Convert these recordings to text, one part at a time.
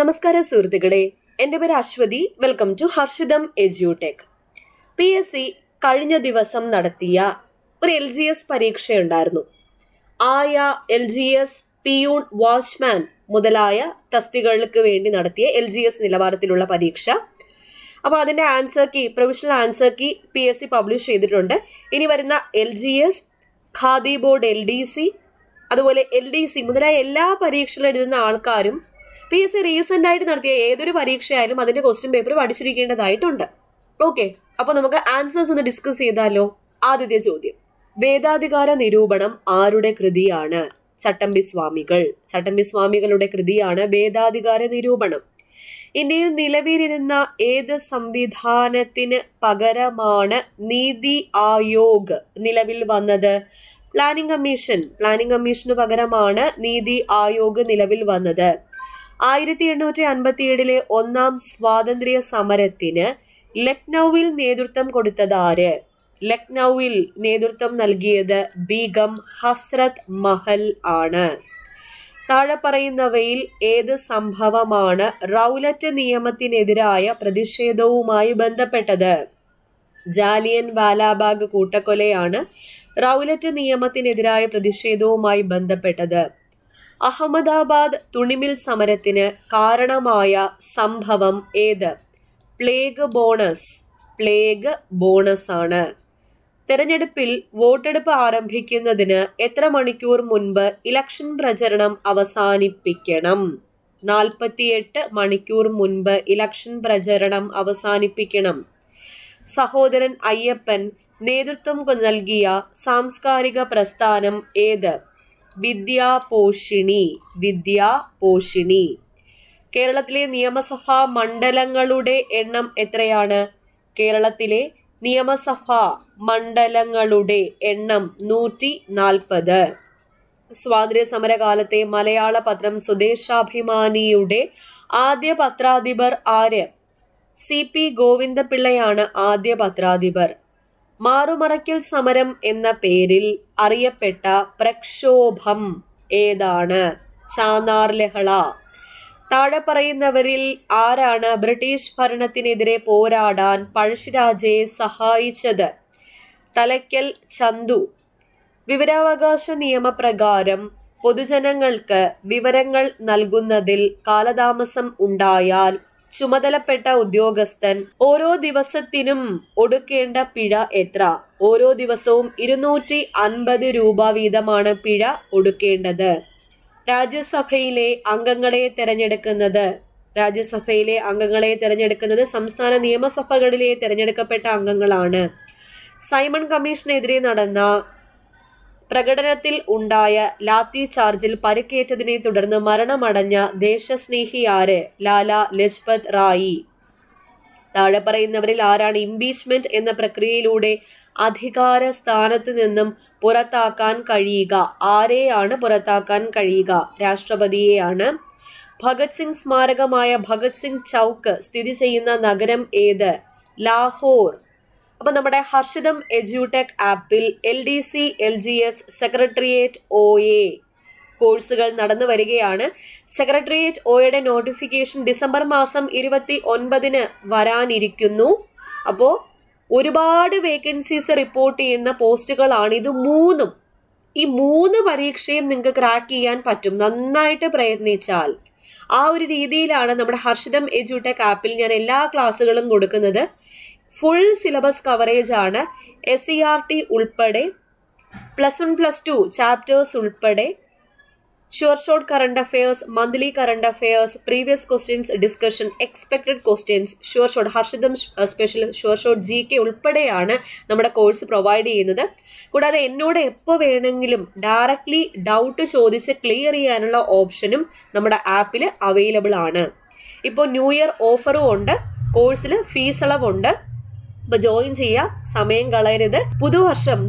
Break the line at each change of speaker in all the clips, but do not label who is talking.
നമസ്കാരം സുഹൃത്തുക്കളെ എൻ്റെ പേര് അശ്വതി വെൽക്കം ടു ഹർഷിതം എജ്യൂടെക് പി എസ് സി കഴിഞ്ഞ ദിവസം നടത്തിയ ഒരു എൽ ജി എസ് പരീക്ഷയുണ്ടായിരുന്നു ആയ L G S peon watchman മുതലായ തസ്തികകൾക്ക് വേണ്ടി നടത്തിയ എൽ ജി എസ് നിലവാരത്തിലുള്ള പരീക്ഷ അപ്പോൾ അതിൻ്റെ answer key provisional answer key P S C publish ചെയ്തിട്ടുണ്ട് ഇനി വരുന്ന L G S Khadi board L D C അതുപോലെ എൽ ഡി സി മുതലായ എല്ലാ പരീക്ഷകളും എഴുതുന്ന ആൾക്കാരും പി എസ് സി റീസെൻ്റ് ആയിട്ട് നടത്തിയ ഏതൊരു പരീക്ഷയായാലും അതിൻ്റെ ക്വസ്റ്റ്യൻ പേപ്പർ പഠിച്ചിരിക്കേണ്ടതായിട്ടുണ്ട് ഓക്കെ അപ്പോൾ നമുക്ക് ആൻസേഴ്സ് ഒന്ന് ഡിസ്കസ് ചെയ്താലോ ആദ്യത്തെ ചോദ്യം വേദാധികാര നിരൂപണം ആരുടെ കൃതിയാണ് ചട്ടമ്പി സ്വാമികൾ ചട്ടമ്പി സ്വാമികളുടെ കൃതിയാണ് വേദാധികാര നിരൂപണം ഇന്ത്യയിൽ നിലവിലിരുന്ന ഏത് സംവിധാനത്തിന് പകരമാണ് നീതി ആയോഗ് നിലവിൽ വന്നത് പ്ലാനിംഗ് കമ്മീഷൻ പ്ലാനിംഗ് കമ്മീഷന് പകരമാണ് നീതി ആയോഗ് നിലവിൽ വന്നത് ആയിരത്തി എണ്ണൂറ്റി അൻപത്തിയേഴിലെ ഒന്നാം സ്വാതന്ത്ര്യ സമരത്തിന് ലക്നൌവിൽ നേതൃത്വം കൊടുത്തത് ആര് ലക്നൌവിൽ നേതൃത്വം നൽകിയത് ബീഗം ഹസ്രത് മഹൽ ആണ് താഴെ പറയുന്നവയിൽ ഏത് സംഭവമാണ് റൗലറ്റ് നിയമത്തിനെതിരായ പ്രതിഷേധവുമായി ബന്ധപ്പെട്ടത് ജാലിയൻ വാലാബാഗ് കൂട്ടക്കൊലയാണ് റൗലറ്റ് നിയമത്തിനെതിരായ പ്രതിഷേധവുമായി ബന്ധപ്പെട്ടത് അഹമ്മദാബാദ് തുണിമിൽ സമരത്തിന് കാരണമായ സംഭവം ഏത് പ്ലേഗ് ബോണസ് പ്ലേഗ് ബോണസ് ആണ് തെരഞ്ഞെടുപ്പിൽ വോട്ടെടുപ്പ് ആരംഭിക്കുന്നതിന് എത്ര മണിക്കൂർ മുൻപ് ഇലക്ഷൻ പ്രചരണം അവസാനിപ്പിക്കണം നാൽപ്പത്തിയെട്ട് മണിക്കൂർ മുൻപ് ഇലക്ഷൻ പ്രചരണം അവസാനിപ്പിക്കണം സഹോദരൻ അയ്യപ്പൻ നേതൃത്വം നൽകിയ സാംസ്കാരിക പ്രസ്ഥാനം ഏത് വിദ്യാപോഷിണി വിദ്യാപോഷിണി കേരളത്തിലെ നിയമസഭാ മണ്ഡലങ്ങളുടെ എണ്ണം എത്രയാണ് കേരളത്തിലെ നിയമസഭാ മണ്ഡലങ്ങളുടെ എണ്ണം നൂറ്റി നാൽപ്പത് സ്വാതന്ത്ര്യ സമരകാലത്തെ മലയാള പത്രം സ്വദേശാഭിമാനിയുടെ ആദ്യ പത്രാധിപർ ആര് സി പി ഗോവിന്ദപിള്ളയാണ് ആദ്യ പത്രാധിപർ മാറുമറയ്ക്കൽ സമരം എന്ന പേരിൽ അറിയപ്പെട്ട പ്രക്ഷോഭം ഏതാണ് ചാനാർ ലഹള താഴെ പറയുന്നവരിൽ ആരാണ് ബ്രിട്ടീഷ് ഭരണത്തിനെതിരെ പോരാടാൻ പഴശ്ശിരാജയെ സഹായിച്ചത് തലയ്ക്കൽ ചന്തു വിവരാവകാശ നിയമപ്രകാരം പൊതുജനങ്ങൾക്ക് വിവരങ്ങൾ നൽകുന്നതിൽ കാലതാമസം ഉണ്ടായാൽ ചുമതലപ്പെട്ട ഉദ്യോഗസ്ഥൻ ഓരോ ദിവസത്തിനും ഒടുക്കേണ്ട പിഴ എത്ര ഓരോ ദിവസവും ഇരുന്നൂറ്റി അൻപത് രൂപ വീതമാണ് പിഴ ഒടുക്കേണ്ടത് രാജ്യസഭയിലെ അംഗങ്ങളെ തിരഞ്ഞെടുക്കുന്നത് രാജ്യസഭയിലെ അംഗങ്ങളെ തിരഞ്ഞെടുക്കുന്നത് സംസ്ഥാന നിയമസഭകളിലെ തിരഞ്ഞെടുക്കപ്പെട്ട അംഗങ്ങളാണ് സൈമൺ കമ്മീഷനെതിരെ നടന്ന പ്രകടനത്തിൽ ഉണ്ടായ ലാത്തി ചാർജിൽ പരിക്കേറ്റതിനെ തുടർന്ന് മരണമടഞ്ഞ ദേശസ്നേഹി ലാല ലജ്പത് റായി താഴെ പറയുന്നവരിൽ ആരാണ് ഇംപീച്ച്മെന്റ് എന്ന പ്രക്രിയയിലൂടെ അധികാര സ്ഥാനത്ത് നിന്നും പുറത്താക്കാൻ കഴിയുക ആരെയാണ് പുറത്താക്കാൻ കഴിയുക രാഷ്ട്രപതിയെയാണ് ഭഗത് സിംഗ് സ്മാരകമായ ഭഗത് സിംഗ് ചൗക്ക് സ്ഥിതി ചെയ്യുന്ന നഗരം ഏത് ലാഹോർ അപ്പൊ നമ്മുടെ ഹർഷിതം എജ്യൂടെക് ആപ്പിൽ L D C L G S secretariat O A കോഴ്സുകൾ നടന്നു വരികയാണ് സെക്രട്ടേറിയറ്റ് ഒയുടെ നോട്ടിഫിക്കേഷൻ ഡിസംബർ മാസം ഇരുപത്തി ഒൻപതിന് വരാനിരിക്കുന്നു അപ്പോൾ ഒരുപാട് വേക്കൻസീസ് റിപ്പോർട്ട് ചെയ്യുന്ന പോസ്റ്റുകളാണ് ഇത് മൂന്നും ഈ മൂന്ന് പരീക്ഷയും നിങ്ങൾക്ക് ക്രാക്ക് ചെയ്യാൻ പറ്റും നന്നായിട്ട് പ്രയത്നിച്ചാൽ ആ ഒരു രീതിയിലാണ് നമ്മുടെ ഹർഷിതം എജ്യൂടെക് ആപ്പിൽ ഞാൻ എല്ലാ ക്ലാസ്സുകളും കൊടുക്കുന്നത് ഫുൾ സിലബസ് കവറേജ് ആണ് എസ് സി ആർ ടി ഉൾപ്പെടെ plus one plus two chapters ഉൾപ്പെടെ sure short current affairs monthly current affairs previous questions discussion expected questions sure short Harshitham special sure short G K ഉൾപ്പെടെയാണ് നമ്മുടെ course provide ചെയ്യുന്നത് കൂടാതെ എന്നോട് എപ്പോൾ വേണമെങ്കിലും ഡയറക്റ്റ്ലി ഡൗട്ട് ചോദിച്ച് ക്ലിയർ ചെയ്യാനുള്ള ഓപ്ഷനും നമ്മുടെ ആപ്പിൽ അവൈലബിൾ ആണ് ഇപ്പോൾ ന്യൂ ഇയർ ഓഫറും ഉണ്ട് കോഴ്സിൽ ഫീസ് അളവുണ്ട് ഇപ്പൊ ജോയിൻ ചെയ്യുക സമയം കളയരുത് പുതുവർഷം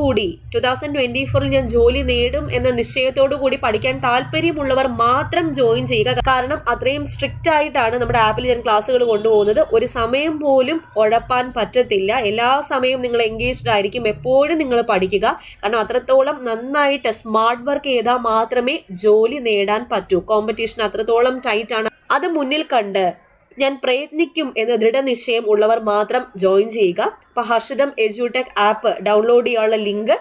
കൂടി ടു തൗസൻഡ് ട്വന്റി ഫോറിൽ ഞാൻ ജോലി നേടും എന്ന നിശ്ചയത്തോടു കൂടി പഠിക്കാൻ താല്പര്യമുള്ളവർ മാത്രം ജോയിൻ ചെയ്യുക കാരണം അത്രയും സ്ട്രിക്റ്റ് ആയിട്ടാണ് നമ്മുടെ ആപ്പിൽ ഞാൻ ക്ലാസ്സുകൾ കൊണ്ടുപോകുന്നത് ഒരു സമയം പോലും ഉഴപ്പാൻ പറ്റത്തില്ല എല്ലാ സമയവും നിങ്ങൾ എൻഗേജ്ഡ് ആയിരിക്കും എപ്പോഴും നിങ്ങൾ പഠിക്കുക കാരണം അത്രത്തോളം നന്നായിട്ട് സ്മാർട്ട് വർക്ക് ചെയ്താൽ മാത്രമേ ജോലി നേടാൻ പറ്റൂ കോമ്പറ്റീഷൻ അത്രത്തോളം ടൈറ്റ് ആണ് അത് മുന്നിൽ കണ്ട് ഞാൻ പ്രയത്നിക്കും എന്ന് ദൃഢനിശ്ചയം ഉള്ളവർ മാത്രം ജോയിൻ ചെയ്യുക അപ്പോൾ ഹർഷിതം എജ്യൂടെക് ആപ്പ് ഡൗൺലോഡ് ചെയ്യാനുള്ള ലിങ്ക്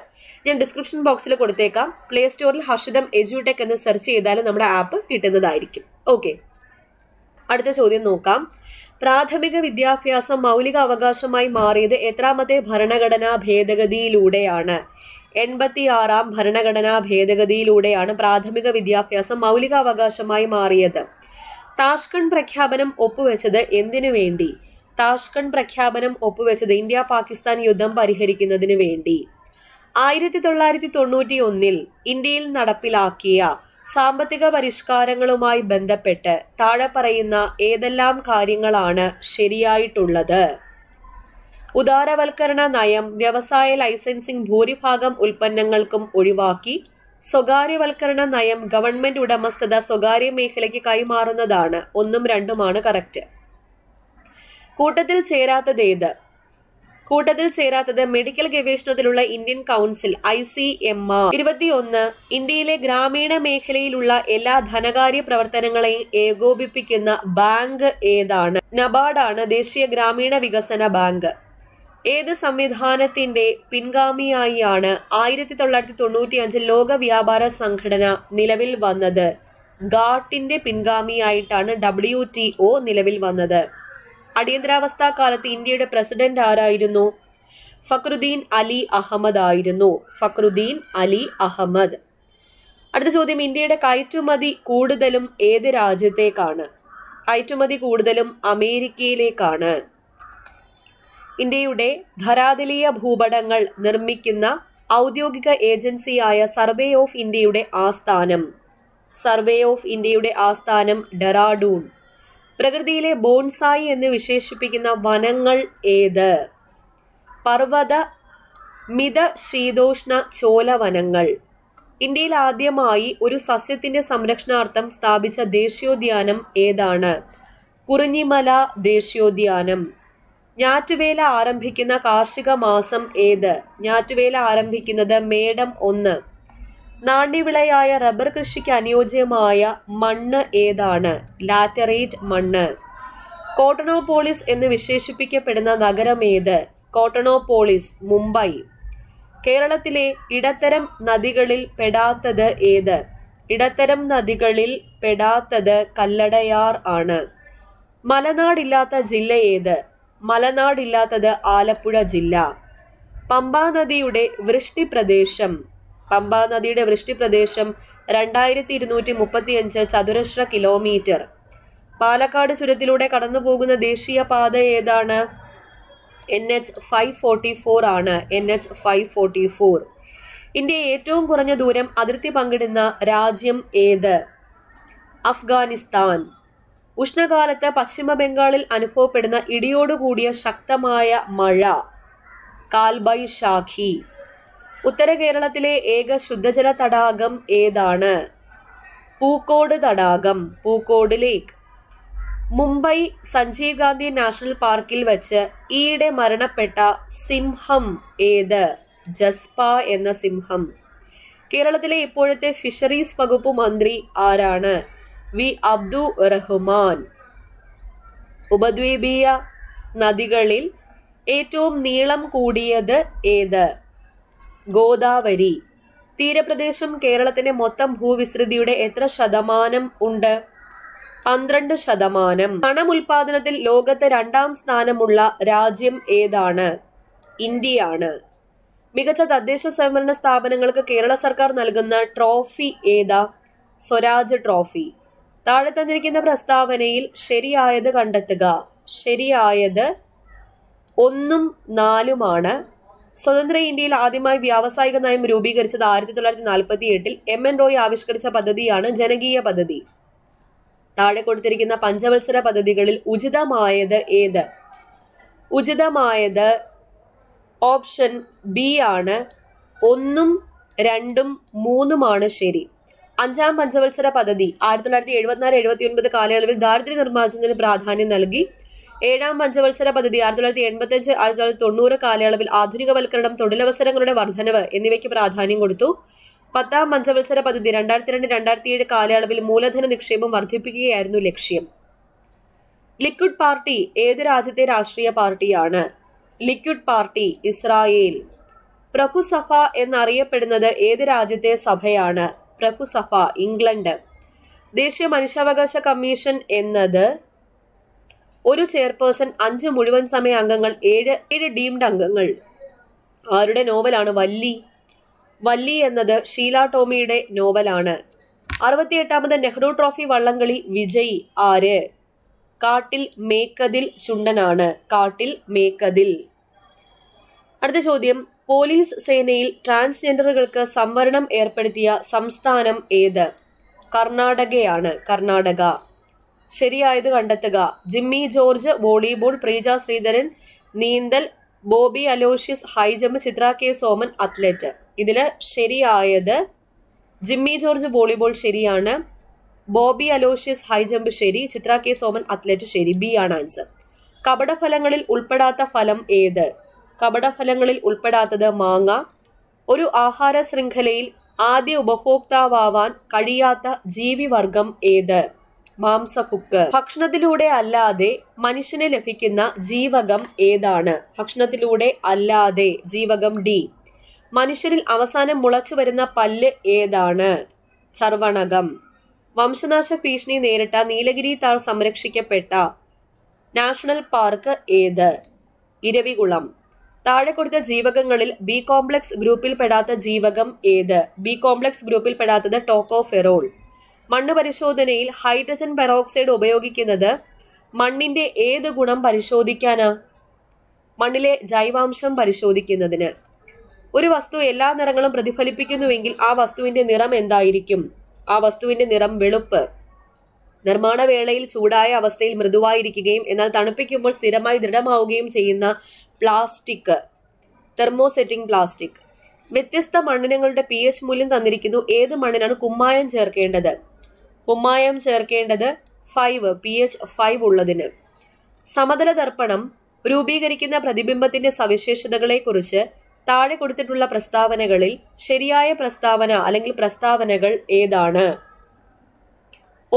ഞാൻ ഡിസ്ക്രിപ്ഷൻ ബോക്സിൽ കൊടുത്തേക്കാം പ്ലേ സ്റ്റോറിൽ ഹർഷിതം എജ്യൂടെക് എന്ന് സെർച്ച് ചെയ്താൽ നമ്മുടെ ആപ്പ് കിട്ടുന്നതായിരിക്കും ഓക്കെ അടുത്ത ചോദ്യം നോക്കാം പ്രാഥമിക വിദ്യാഭ്യാസം മൗലിക അവകാശമായി മാറിയത് എത്രാമത്തെ ഭരണഘടനാ ഭേദഗതിയിലൂടെയാണ് എൺപത്തിയാറാം ഭരണഘടനാ ഭേദഗതിയിലൂടെയാണ് പ്രാഥമിക വിദ്യാഭ്യാസം അവകാശമായി മാറിയത് താഷ്കൺ പ്രഖ്യാപനം ഒപ്പുവെച്ചത് എന്തിനു വേണ്ടി താഷ്കൺ പ്രഖ്യാപനം ഒപ്പുവെച്ചത് ഇന്ത്യ പാകിസ്ഥാൻ യുദ്ധം പരിഹരിക്കുന്നതിന് വേണ്ടി ആയിരത്തി തൊള്ളായിരത്തി തൊണ്ണൂറ്റി ഒന്നിൽ ഇന്ത്യയിൽ നടപ്പിലാക്കിയ സാമ്പത്തിക പരിഷ്കാരങ്ങളുമായി ബന്ധപ്പെട്ട് താഴെ പറയുന്ന ഏതെല്ലാം കാര്യങ്ങളാണ് ശരിയായിട്ടുള്ളത് ഉദാരവൽക്കരണ നയം വ്യവസായ ലൈസൻസിംഗ് ഭൂരിഭാഗം ഉൽപ്പന്നങ്ങൾക്കും ഒഴിവാക്കി സ്വകാര്യവൽക്കരണ നയം ഗവൺമെന്റ് ഉടമസ്ഥത സ്വകാര്യ മേഖലയ്ക്ക് കൈമാറുന്നതാണ് ഒന്നും രണ്ടുമാണ് കറക്റ്റ് കൂട്ടത്തിൽ ചേരാത്തത് ഏത് കൂട്ടത്തിൽ ചേരാത്തത് മെഡിക്കൽ ഗവേഷണത്തിലുള്ള Indian council I C M R ഇരുപത്തിയൊന്ന് ഇന്ത്യയിലെ ഗ്രാമീണ മേഖലയിലുള്ള എല്ലാ ധനകാര്യ പ്രവർത്തനങ്ങളെയും ഏകോപിപ്പിക്കുന്ന ബാങ്ക് ഏതാണ് നബാർഡാണ് ദേശീയ ഗ്രാമീണ വികസന ബാങ്ക് ഏത് സംവിധാനത്തിന്റെ പിൻഗാമിയായാണ് ആയിരത്തി തൊള്ളായിരത്തി തൊണ്ണൂറ്റിയഞ്ചിൽ ലോക വ്യാപാര സംഘടന നിലവിൽ വന്നത് ഗാട്ടിന്റെ പിൻഗാമിയായിട്ടാണ് ഡബ്ല്യു ടി ഒ നിലവിൽ വന്നത് അടിയന്തരാവസ്ഥാ കാലത്ത് ഇന്ത്യയുടെ പ്രസിഡന്റ് ആരായിരുന്നു ഫക്രുദ്ദീൻ അലി അഹമ്മദ് ആയിരുന്നു ഫക്രുദ്ദീൻ അലി അഹമ്മദ് അടുത്ത ചോദ്യം ഇന്ത്യയുടെ കയറ്റുമതി കൂടുതലും ഏത് രാജ്യത്തേക്കാണ് കയറ്റുമതി കൂടുതലും അമേരിക്കയിലേക്കാണ് ഇന്ത്യയുടെ ധരാതിലീയ ഭൂപടങ്ങൾ നിർമ്മിക്കുന്ന ഔദ്യോഗിക ഏജൻസിയായ സർവേ ഓഫ് ഇന്ത്യയുടെ ആസ്ഥാനം സർവേ ഓഫ് ഇന്ത്യയുടെ ആസ്ഥാനം ഡെറാഡൂൺ പ്രകൃതിയിലെ ബോൺസായി എന്ന് വിശേഷിപ്പിക്കുന്ന വനങ്ങൾ ഏത് പർവ്വത മിത ശീതോഷ്ണ ചോലവനങ്ങൾ ഇന്ത്യയിൽ ആദ്യമായി ഒരു സസ്യത്തിന്റെ സംരക്ഷണാർത്ഥം സ്ഥാപിച്ച ദേശീയോദ്യാനം ഏതാണ് കുറിഞ്ഞിമല ദേശീയോദ്യാനം ഞാറ്റുവേല ആരംഭിക്കുന്ന കാർഷിക മാസം ഏത് ഞാറ്റുവേല ആരംഭിക്കുന്നത് മേടം ഒന്ന് നാണ്യവിളയായ റബ്ബർ കൃഷിക്ക് അനുയോജ്യമായ മണ്ണ് ഏതാണ് ലാറ്ററേറ്റ് മണ്ണ് കോട്ടണോപോളിസ് എന്ന് വിശേഷിപ്പിക്കപ്പെടുന്ന നഗരം ഏത് കോട്ടണോപോളിസ് മുംബൈ കേരളത്തിലെ ഇടത്തരം നദികളിൽ പെടാത്തത് ഏത് ഇടത്തരം നദികളിൽ പെടാത്തത് കല്ലടയാർ ആണ് മലനാടില്ലാത്ത ജില്ല ഏത് മലനാടില്ലാത്തത് ആലപ്പുഴ ജില്ല പമ്പാനദിയുടെ വൃഷ്ടിപ്രദേശം പമ്പാനദിയുടെ വൃഷ്ടിപ്രദേശം രണ്ടായിരത്തി ഇരുന്നൂറ്റി മുപ്പത്തിയഞ്ച് ചതുരശ്ര കിലോമീറ്റർ പാലക്കാട് ചുരത്തിലൂടെ കടന്നു പോകുന്ന ദേശീയ പാത ഏതാണ് N H five forty four ആണ് N H five forty four India ഏറ്റവും കുറഞ്ഞ ദൂരം അതിർത്തി പങ്കിടുന്ന രാജ്യം ഏത് അഫ്ഗാനിസ്ഥാൻ ഉഷ്ണകാലത്ത് പശ്ചിമ ബംഗാളിൽ അനുഭവപ്പെടുന്ന ഇടിയോടുകൂടിയ ശക്തമായ മഴ കാൽബൈ ഷാഖി ഉത്തര കേരളത്തിലെ ഏക ശുദ്ധജല തടാകം ഏതാണ് പൂക്കോട് തടാകം പൂക്കോട് ലേക്ക് മുംബൈ സഞ്ജീവ് ഗാന്ധി നാഷണൽ പാർക്കിൽ വെച്ച് ഈയിടെ മരണപ്പെട്ട സിംഹം ഏത് ജസ്പ എന്ന സിംഹം കേരളത്തിലെ ഇപ്പോഴത്തെ ഫിഷറീസ് വകുപ്പ് മന്ത്രി ആരാണ് വി അബ്ദു റഹ്മാൻ ഉപദ്വീപീയ നദികളിൽ ഏറ്റവും നീളം കൂടിയത് ഏത് ഗോദാവരി തീരപ്രദേശം കേരളത്തിന്റെ മൊത്തം ഭൂവിസ്തൃതിയുടെ എത്ര ശതമാനം ഉണ്ട് പന്ത്രണ്ട് ശതമാനം പണം ഉൽപാദനത്തിൽ ലോകത്തെ രണ്ടാം സ്ഥാനമുള്ള രാജ്യം ഏതാണ് ഇന്ത്യയാണ് മികച്ച തദ്ദേശ സ്വയംഭരണ സ്ഥാപനങ്ങൾക്ക് കേരള സർക്കാർ നൽകുന്ന ട്രോഫി ഏതാ സ്വരാജ് ട്രോഫി താഴെ തന്നിരിക്കുന്ന പ്രസ്താവനയിൽ ശരിയായത് കണ്ടെത്തുക ശരിയായത് ഒന്നും നാലുമാണ് സ്വതന്ത്ര ഇന്ത്യയിൽ ആദ്യമായി വ്യാവസായിക നയം രൂപീകരിച്ചത് ആയിരത്തി തൊള്ളായിരത്തി നാൽപ്പത്തി എട്ടിൽ എം എൻ റോയ് ആവിഷ്കരിച്ച പദ്ധതിയാണ് ജനകീയ പദ്ധതി താഴെ കൊടുത്തിരിക്കുന്ന പഞ്ചവത്സര പദ്ധതികളിൽ ഉചിതമായത് ഏത് ഉചിതമായത് ഓപ്ഷൻ ബി ആണ് ഒന്നും രണ്ടും മൂന്നുമാണ് ശരി അഞ്ചാം പഞ്ചവത്സര പദ്ധതി ആയിരത്തി തൊള്ളായിരത്തി എഴുപത്തിനാല് ഒൻപത് കാലയളവിൽ ദാരിദ്ര്യ നിർമ്മാർജ്ജനത്തിന് പ്രാധാന്യം നൽകി ഏഴാം പഞ്ചവത്സര പദ്ധതി ആയിരത്തി തൊള്ളായിരത്തി അഞ്ച് ആയിരത്തി തൊള്ളായിരത്തി തൊണ്ണൂറ് കാലയളവിൽ ആധുനികവൽക്കരണം തൊഴിലവസരങ്ങളുടെ വർധനവ് എന്നിവയ്ക്ക് പ്രാധാന്യം കൊടുത്തു പത്താം പഞ്ചവത്സര പദ്ധതി രണ്ടായിരത്തി രണ്ട് രണ്ടായിരത്തി ഏഴ് കാലയളവിൽ മൂലധന നിക്ഷേപം വർദ്ധിപ്പിക്കുകയായിരുന്നു ലക്ഷ്യം ലിക്വിഡ് പാർട്ടി ഏത് രാജ്യത്തെ രാഷ്ട്രീയ പാർട്ടിയാണ് ലിക്വിഡ് പാർട്ടി ഇസ്രായേൽ പ്രഭുസഭ എന്നറിയപ്പെടുന്നത് ഏത് രാജ്യത്തെ സഭയാണ് പ്രഭുസഭ ഇംഗ്ലണ്ട് ദേശീയ മനുഷ്യാവകാശ കമ്മീഷൻ എന്നത് ഒരു ചെയർപേഴ്സൺ അഞ്ച് മുഴുവൻ സമയ അംഗങ്ങൾ ഏഴ് ഏഴ് ഡീംഡ് അംഗങ്ങൾ ആരുടെ നോവലാണ് വല്ലി വല്ലി എന്നത് ഷീല ടോമിയുടെ നോവലാണ് അറുപത്തിയെട്ടാമത് നെഹ്റു ട്രോഫി വള്ളംകളി വിജയ് ആര് കാട്ടിൽ മേക്കതിൽ ചുണ്ടനാണ് കാട്ടിൽ മേക്കതിൽ അടുത്ത ചോദ്യം പോലീസ് സേനയിൽ ട്രാൻസ്ജെൻഡറുകൾക്ക് സംവരണം ഏർപ്പെടുത്തിയ സംസ്ഥാനം ഏത് കർണാടകയാണ് കർണാടക ശരിയായത് കണ്ടെത്തുക ജിമ്മി ജോർജ് വോളിബോൾ പ്രീജ ശ്രീധരൻ നീന്തൽ Bobby Aloysius high jump Chithra K Soman athlete ഇതിൽ ശരിയായത് ജിമ്മി ജോർജ് വോളിബോൾ ശരിയാണ് ബോബി അലോഷ്യസ് ഹൈജമ്പ് ശരി ചിത്ര കെ സോമൻ അത്ലറ്റ് ശരി ബി ആണ് ആൻസർ കപടഫലങ്ങളിൽ ഉൾപ്പെടാത്ത ഫലം ഏത് കപടഫലങ്ങളിൽ ഉൾപ്പെടാത്തത് മാങ്ങ ഒരു ആഹാര ശൃംഖലയിൽ ആദ്യ ഉപഭോക്താവാൻ കഴിയാത്ത ജീവിവർഗം ഏത് മാംസക്കുക്ക് ഭക്ഷണത്തിലൂടെ അല്ലാതെ മനുഷ്യന് ലഭിക്കുന്ന ജീവകം ഏതാണ് ഭക്ഷണത്തിലൂടെ അല്ലാതെ ജീവകം ഡി മനുഷ്യരിൽ അവസാനം മുളച്ചു വരുന്ന പല്ല് ഏതാണ് ചർവണകം വംശനാശ ഭീഷണി നേരിട്ട നീലഗിരി താർ സംരക്ഷിക്കപ്പെട്ട നാഷണൽ പാർക്ക് ഏത് ഇരവികുളം താഴെ കൊടുത്ത ജീവകങ്ങളിൽ ബി കോംപ്ലക്സ് ഗ്രൂപ്പിൽ പെടാത്ത ജീവകം ഏത് ബി കോംപ്ലക്സ് ഗ്രൂപ്പിൽ പെടാത്തത് ടോക്കോഫെറോൾ മണ്ണ് പരിശോധനയിൽ ഹൈഡ്രജൻ പെറോക്സൈഡ് ഉപയോഗിക്കുന്നത് മണ്ണിന്റെ ഏത് ഗുണം പരിശോധിക്കാനാ മണ്ണിലെ ജൈവാംശം പരിശോധിക്കുന്നതിന് ഒരു വസ്തു എല്ലാ നിറങ്ങളും പ്രതിഫലിപ്പിക്കുന്നുവെങ്കിൽ ആ വസ്തുവിന്റെ നിറം എന്തായിരിക്കും ആ വസ്തുവിന്റെ നിറം വെളുപ്പ് നിർമ്മാണ വേളയിൽ ചൂടായ അവസ്ഥയിൽ മൃദുവായിരിക്കുകയും എന്നാൽ തണുപ്പിക്കുമ്പോൾ സ്ഥിരമായി ദൃഢമാവുകയും ചെയ്യുന്ന പ്ലാസ്റ്റിക് തെർമോസെറ്റിംഗ് പ്ലാസ്റ്റിക് വ്യത്യസ്ത മണ്ണിനങ്ങളുടെ പി എച്ച് മൂല്യം തന്നിരിക്കുന്നു ഏത് മണ്ണിനാണ് കുമ്മായം ചേർക്കേണ്ടത് കുമ്മായം ചേർക്കേണ്ടത് ഫൈവ് പി എച്ച് ഫൈവ് ഉള്ളതിന് സമതല ദർപ്പണം രൂപീകരിക്കുന്ന പ്രതിബിംബത്തിന്റെ സവിശേഷതകളെക്കുറിച്ച് താഴെ കൊടുത്തിട്ടുള്ള പ്രസ്താവനകളിൽ ശരിയായ പ്രസ്താവന അല്ലെങ്കിൽ പ്രസ്താവനകൾ ഏതാണ്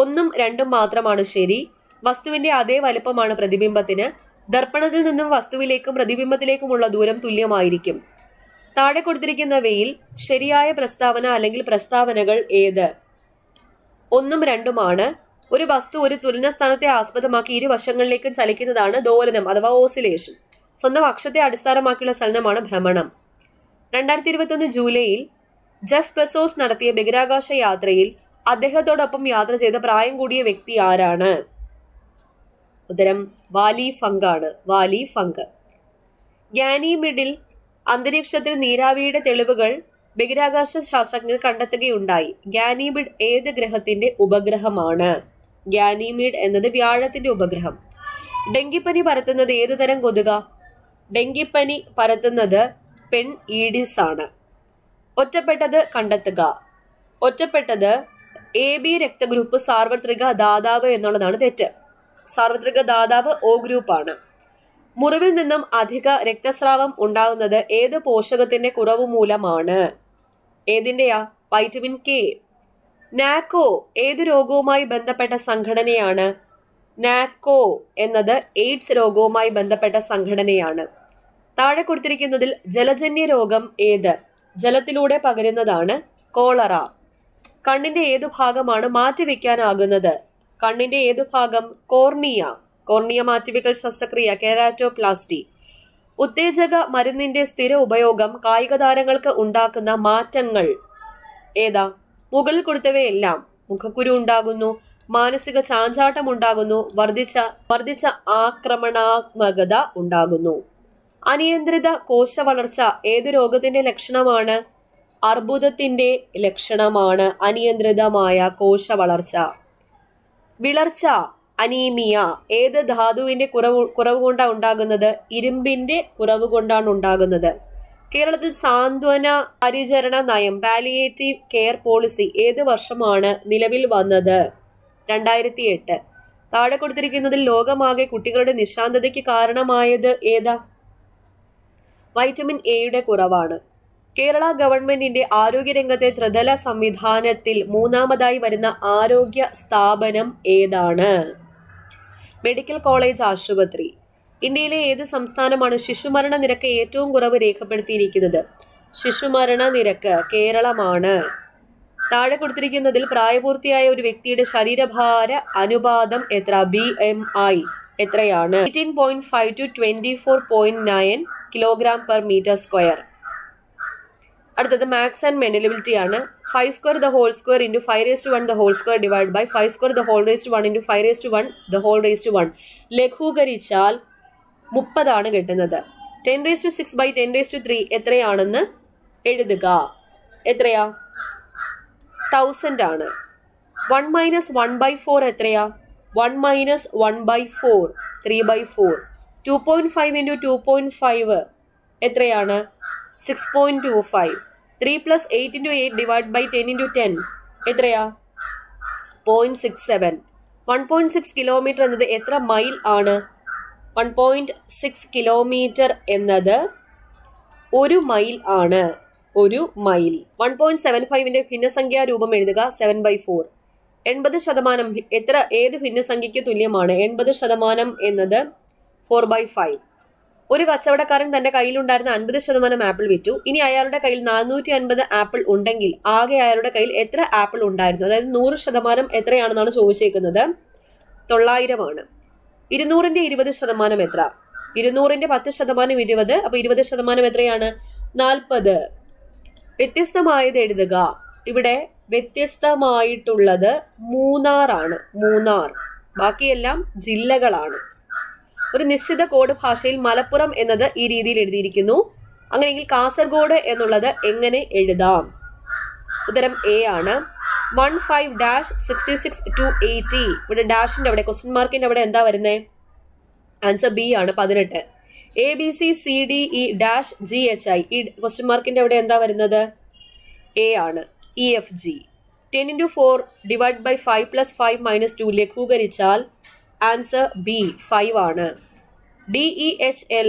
ഒന്നും രണ്ടും മാത്രമാണ് ശരി വസ്തുവിന്റെ അതേ വലുപ്പമാണ് പ്രതിബിംബത്തിന് ദർപ്പണത്തിൽ നിന്നും വസ്തുവിലേക്കും പ്രതിബിംബത്തിലേക്കുമുള്ള ദൂരം തുല്യമായിരിക്കും താഴെ കൊടുത്തിരിക്കുന്നവയിൽ ശരിയായ പ്രസ്താവന അല്ലെങ്കിൽ പ്രസ്താവനകൾ ഏത് ഒന്നും രണ്ടുമാണ് ഒരു വസ്തു ഒരു തുലന സ്ഥാനത്തെ ആസ്പദമാക്കി ഇരുവശങ്ങളിലേക്കും ചലിക്കുന്നതാണ് ദോലനം അഥവാ ഓസിലേഷൻ സ്വന്തം അക്ഷത്തെ അടിസ്ഥാനമാക്കിയുള്ള ചലനമാണ് ഭ്രമണം രണ്ടായിരത്തി ഇരുപത്തൊന്ന് ജൂലൈയിൽ ജെഫ് ബെസോസ് നടത്തിയ ബഹിരാകാശ യാത്രയിൽ അദ്ദേഹത്തോടൊപ്പം യാത്ര ചെയ്ത പ്രായം കൂടിയ വ്യക്തി ആരാണ് ഉത്തരം വാലി ഫങ്കാണ് വാലി ഫങ്ക് മിഡിൽ അന്തരീക്ഷത്തിൽ നീരാവിയുടെ തെളിവുകൾ ബഹിരാകാശ ശാസ്ത്രജ്ഞർ കണ്ടെത്തുകയുണ്ടായി ഗാനിമിഡ് ഏത് ഗ്രഹത്തിന്റെ ഉപഗ്രഹമാണ് ഗാനിമിഡ് എന്നത് വ്യാഴത്തിന്റെ ഉപഗ്രഹം ഡെങ്കിപ്പനി പരത്തുന്നത് ഏത് തരം കൊതുക ഡെങ്കിപ്പനി പരത്തുന്നത് പെൺ ഈഡിസ് ആണ് ഒറ്റപ്പെട്ടത് കണ്ടെത്തുക ഒറ്റപ്പെട്ടത് എ ബി രക്തഗ്രൂപ്പ് സാർവത്രിക ദാതാവ് എന്നുള്ളതാണ് തെറ്റ് സാർവത്രിക ദാതാവ് ഒ ഗ്രൂപ്പാണ് മുറിവിൽ നിന്നും അധിക രക്തസ്രാവം ഉണ്ടാകുന്നത് ഏത് പോഷകത്തിന്റെ കുറവ് മൂലമാണ് ഏതിൻ്റെയാ വൈറ്റമിൻ കെ നാക്കോ ഏത് രോഗവുമായി ബന്ധപ്പെട്ട സംഘടനയാണ് നാക്കോ എന്നത് എയ്ഡ്സ് രോഗവുമായി ബന്ധപ്പെട്ട സംഘടനയാണ് താഴെ കൊടുത്തിരിക്കുന്നതിൽ ജലജന്യ രോഗം ഏത് ജലത്തിലൂടെ പകരുന്നതാണ് കോളറ കണ്ണിന്റെ ഏതു ഭാഗമാണ് മാറ്റിവെക്കാനാകുന്നത് കണ്ണിന്റെ ഏതു ഭാഗം കോർണിയ കോർണിയ മാറ്റിവെക്കൽ ശസ്ത്രക്രിയ കെരാറ്റോപ്ലാസ്റ്റി ഉത്തേജക മരുന്നിന്റെ സ്ഥിര ഉപയോഗം കായിക താരങ്ങൾക്ക് ഉണ്ടാക്കുന്ന മാറ്റങ്ങൾ ഏതാ മുകളിൽ കൊടുത്തവയെല്ലാം മുഖക്കുരു ഉണ്ടാകുന്നു മാനസിക ചാഞ്ചാട്ടം ഉണ്ടാകുന്നു വർദ്ധിച്ച വർദ്ധിച്ച ആക്രമണാത്മകത ഉണ്ടാകുന്നു അനിയന്ത്രിത കോശ വളർച്ച ഏതു രോഗത്തിന്റെ ലക്ഷണമാണ് അർബുദത്തിന്റെ ലക്ഷണമാണ് അനിയന്ത്രിതമായ കോശ വളർച്ച വിളർച്ച അനീമിയ ഏത് ധാതുവിന്റെ കുറവ് കുറവ് കൊണ്ടാണ് ഉണ്ടാകുന്നത് ഇരുമ്പിന്റെ കുറവ് കൊണ്ടാണ് ഉണ്ടാകുന്നത് കേരളത്തിൽ സാന്ത്വന പരിചരണ നയം പാലിയേറ്റീവ് കെയർ പോളിസി ഏത് വർഷമാണ് നിലവിൽ വന്നത് രണ്ടായിരത്തി എട്ട് താഴെ കൊടുത്തിരിക്കുന്നതിൽ ലോകമാകെ കുട്ടികളുടെ നിശാന്തതയ്ക്ക് കാരണമായത് ഏതാ വൈറ്റമിൻ എയുടെ കുറവാണ് കേരള ഗവൺമെന്റിന്റെ ആരോഗ്യരംഗത്തെ ത്രിതല സംവിധാനത്തിൽ മൂന്നാമതായി വരുന്ന ആരോഗ്യ സ്ഥാപനം ഏതാണ് മെഡിക്കൽ കോളേജ് ആശുപത്രി ഇന്ത്യയിലെ ഏത് സംസ്ഥാനമാണ് ശിശുമരണ നിരക്ക് ഏറ്റവും കുറവ് രേഖപ്പെടുത്തിയിരിക്കുന്നത് ശിശുമരണ നിരക്ക് കേരളമാണ് താഴെ കൊടുത്തിരിക്കുന്നതിൽ പ്രായപൂർത്തിയായ ഒരു വ്യക്തിയുടെ ശരീരഭാര അനുപാതം എത്ര ബി എം ഐ എത്രയാണ് eighteen point five to twenty four point nine kilogram per metre square അടുത്തത് മാത്സ് ആൻഡ് മെന്റലിബിലിറ്റി ആണ് five square the whole square into five raise to one the whole square divide by five square the whole raise to one into five raise to one the whole raise to one ലഘൂകരിച്ചാൽ മുപ്പതാണ് കിട്ടുന്നത് ten raise to six by ten raise to three എത്രയാണെന്ന് എഴുതുക എത്രയാ thousand ആണ് one minus one by four എത്രയാ one minus one by four three by four two point five into two point five എത്രയാണ് six point two five three plus eight into eight divide by ten into ten എത്രയാ point six seven one point six kilometre എന്നത് എത്ര mile ആണ് one point six kilometre എന്നത് ഒരു mile ആണ് ഒരു mile one point seven ഫൈവിന്റെ ഭിന്നസംഖ്യാ രൂപം എഴുതുക സെവൻ ബൈ ഫോർ എൺപത് ശതമാനം എത്ര ഏത് ഭിന്നസംഖ്യയ്ക്ക് തുല്യമാണ് എൺപത് ശതമാനം എന്നത് ഫോർ ബൈ ഫൈവ് ഒരു കച്ചവടക്കാരൻ തന്റെ കയ്യിലുണ്ടായിരുന്ന അൻപത് ശതമാനം ആപ്പിൾ വിറ്റു ഇനി അയാളുടെ കയ്യിൽ നാനൂറ്റി അൻപത് ആപ്പിൾ ഉണ്ടെങ്കിൽ ആകെ അയാളുടെ കയ്യിൽ എത്ര ആപ്പിൾ ഉണ്ടായിരുന്നു അതായത് നൂറ് ശതമാനം എത്രയാണെന്നാണ് ചോദിച്ചേക്കുന്നത് തൊള്ളായിരമാണ് ഇരുന്നൂറിന്റെ ഇരുപത് ശതമാനം എത്ര ഇരുന്നൂറിന്റെ പത്ത് ശതമാനം ഇരുപത് അപ്പൊ ഇരുപത് ശതമാനം എത്രയാണ് നാൽപ്പത് വ്യത്യസ്തമായത് എഴുതുക ഇവിടെ വ്യത്യസ്തമായിട്ടുള്ളത് മൂന്നാറാണ് മൂന്നാർ ബാക്കിയെല്ലാം ജില്ലകളാണ് ഒരു നിശ്ചിത കോഡ് ഭാഷയിൽ മലപ്പുറം എന്നത് ഈ രീതിയിൽ എഴുതിയിരിക്കുന്നു അങ്ങനെയെങ്കിൽ കാസർഗോഡ് എന്നുള്ളത് എങ്ങനെ എഴുതാം ഉത്തരം എ ആണ് one five dash sixty six two eighty ഇവിടെ ഡാഷിൻ്റെ അവിടെ ക്വസ്റ്റ്യൻ മാർക്കിൻ്റെ e, അവിടെ എന്താ വരുന്നത് ആൻസർ ബി ആണ് പതിനെട്ട് A B C C D E dash G H I ഈ ക്വസ്റ്റ്യൻ മാർക്കിൻ്റെ അവിടെ എന്താ വരുന്നത് എ ആണ് E F G ten into four divide by five plus five minus two ലഘൂകരിച്ചാൽ ആൻസർ ബി ഫൈവ് ആണ് D E H L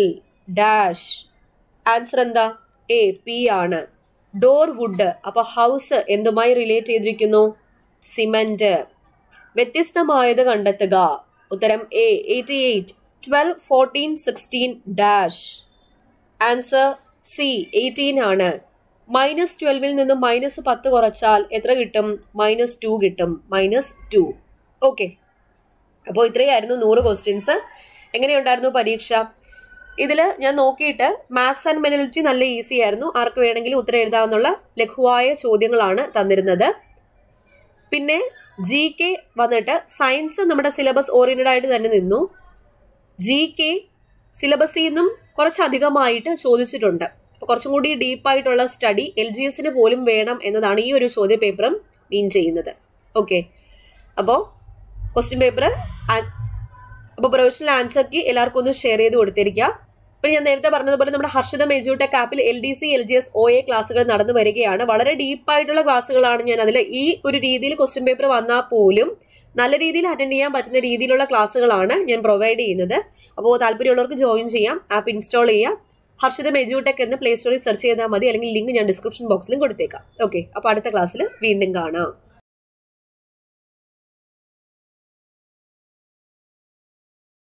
dash answer എന്താ A P ആണ് ഡോർ വുഡ് അപ്പൊ ഹൗസ് എന്തുമായി റിലേറ്റ് ചെയ്തിരിക്കുന്നു സിമെന്റ് വ്യത്യസ്തമായത് കണ്ടെത്തുക ഉത്തരം A eighty eight twelve fourteen sixteen dash answer C eighteen ആണ് മൈനസ് ട്വൽവിൽ നിന്ന് മൈനസ് പത്ത് കുറച്ചാൽ എത്ര കിട്ടും മൈനസ് ടു കിട്ടും മൈനസ് ടു ഓക്കെ അപ്പോൾ ഇത്രയായിരുന്നു നൂറ് ക്വസ്റ്റ്യൻസ് എങ്ങനെയുണ്ടായിരുന്നു പരീക്ഷ ഇതിൽ ഞാൻ നോക്കിയിട്ട് മാത്സ് ആൻഡ് മെനലിറ്റി നല്ല ഈസി ആയിരുന്നു ആർക്ക് വേണമെങ്കിലും ഉത്തരം എഴുതാമെന്നുള്ള ലഘുവായ ചോദ്യങ്ങളാണ് തന്നിരുന്നത് പിന്നെ ജി കെ വന്നിട്ട് സയൻസ് നമ്മുടെ സിലബസ് ഓറിയൻറ്റഡ് ആയിട്ട് തന്നെ നിന്നു ജി കെ സിലബസിൽ നിന്നും കുറച്ചധികമായിട്ട് ചോദിച്ചിട്ടുണ്ട് കുറച്ചും കൂടി ഡീപ്പായിട്ടുള്ള സ്റ്റഡി എൽ ജി എസിന് പോലും വേണം എന്നതാണ് ഈ ഒരു ചോദ്യ പേപ്പറും മീൻ ചെയ്യുന്നത് ഓക്കെ അപ്പോൾ ക്വസ്റ്റ്യൻ പേപ്പർ അപ്പോൾ പ്രൊവിഷണൽ ആൻസർക്ക് എല്ലാവർക്കും ഒന്ന് ഷെയർ ചെയ്ത് കൊടുത്തിരിക്കുക ഇപ്പം ഞാൻ നേരത്തെ പറഞ്ഞതുപോലെ നമ്മുടെ ഹർഷിത മെജൂടെക് ആപ്പിൽ L D C L G S O A ക്ലാസ്സുകൾ നടന്നു വരികയാണ് വളരെ ഡീപ്പായിട്ടുള്ള ക്ലാസ്സുകളാണ് ഞാൻ അതിൽ ഈ ഒരു രീതിയിൽ ക്വസ്റ്റ്യൻ പേപ്പർ വന്നാൽ പോലും നല്ല രീതിയിൽ അറ്റൻഡ് ചെയ്യാൻ പറ്റുന്ന രീതിയിലുള്ള ക്ലാസ്സുകളാണ് ഞാൻ പ്രൊവൈഡ് ചെയ്യുന്നത് അപ്പോൾ താല്പര്യമുള്ളവർക്ക് ജോയിൻ ചെയ്യാം ആപ്പ് ഇൻസ്റ്റാൾ ചെയ്യാം ഹർഷിത മെജൂടെക് എന്ന് പ്ലേ സ്റ്റോറിൽ സെർച്ച് ചെയ്താൽ മതി അല്ലെങ്കിൽ ലിങ്ക് ഞാൻ ഡിസ്ക്രിപ്ഷൻ ബോക്സിലും കൊടുത്തേക്കാം ഓക്കെ അപ്പോൾ അടുത്ത ക്ലാസ്സിൽ വീണ്ടും കാണാം